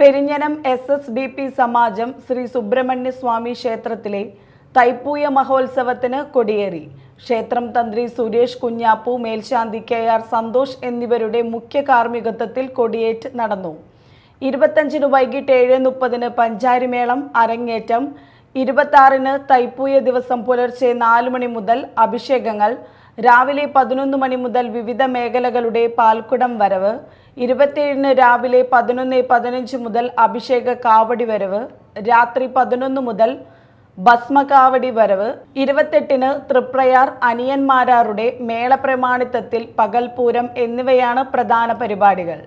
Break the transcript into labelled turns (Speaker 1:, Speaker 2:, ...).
Speaker 1: Perinjanam S S D P സമാജം ശ്രീ സുബ്രഹ്മണ്യ സ്വാമി ക്ഷേത്രത്തിലെ തൈപ്പൂയ മഹോത്സവത്തിന് കൊടിയേറി ക്ഷേത്രം തന്ത്രി സുരേഷ് കുഞ്ഞാപ്പു മേൽശാന്തി കെ ആർ സന്തോഷ് എന്നിവരുടെ മുഖ്യ കാർമ്മികത്വത്തിൽ കൊടിയേറ്റ് നടന്നു ഇരുപത്തഞ്ചിന് വൈകിട്ട് ഏഴ് മുപ്പതിന് പഞ്ചാരിമേളം അരങ്ങേറ്റം ഇരുപത്തി ആറിന് തൈപ്പൂയ ദിവസം പുലർച്ചെ നാലു മണി മുതൽ അഭിഷേകങ്ങൾ രാവിലെ പതിനൊന്ന് മണി മുതൽ വിവിധ മേഖലകളുടെ പാൽക്കുടം വരവ് ഇരുപത്തിയേഴിന് രാവിലെ പതിനൊന്ന് പതിനഞ്ച് മുതൽ അഭിഷേക കാവടി വരവ് രാത്രി പതിനൊന്ന് മുതൽ ഭസ്മകാവടി വരവ് ഇരുപത്തെട്ടിന് തൃപ്രയാർ അനിയന്മാരാറുടെ മേളപ്രമാണിത്വത്തിൽ പകൽപൂരം എന്നിവയാണ് പ്രധാന പരിപാടികൾ